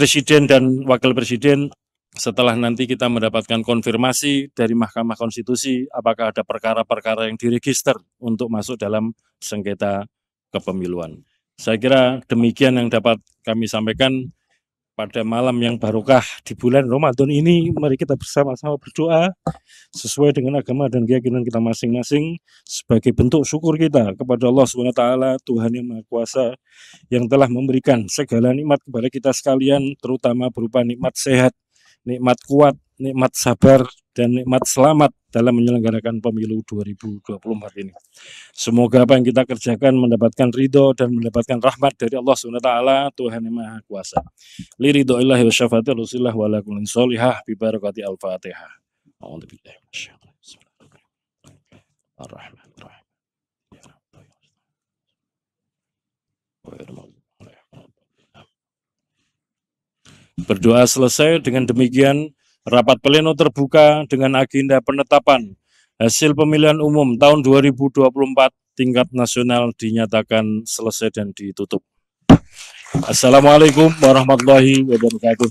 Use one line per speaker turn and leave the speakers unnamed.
Presiden dan Wakil Presiden setelah nanti kita mendapatkan konfirmasi dari Mahkamah Konstitusi apakah ada perkara-perkara yang diregister untuk masuk dalam sengketa kepemiluan. Saya kira demikian yang dapat kami sampaikan pada malam yang barokah di bulan Ramadan ini mari kita bersama-sama berdoa sesuai dengan agama dan keyakinan kita masing-masing sebagai bentuk syukur kita kepada Allah Subhanahu taala Tuhan yang Maha Kuasa yang telah memberikan segala nikmat kepada kita sekalian terutama berupa nikmat sehat, nikmat kuat, nikmat sabar dan nikmat selamat dalam menyelenggarakan pemilu 2024 ini. Semoga apa yang kita kerjakan mendapatkan ridho dan mendapatkan rahmat dari Allah SWT, Tuhan yang Maha Kuasa. Liridho illahi wa syafatih rasulillah wa lakulun solihah bibarakati al-fatihah. Alhamdulillah. Berdoa selesai dengan demikian Rapat pleno terbuka dengan agenda penetapan hasil pemilihan umum tahun 2024 tingkat nasional dinyatakan selesai dan ditutup. Assalamualaikum warahmatullahi wabarakatuh.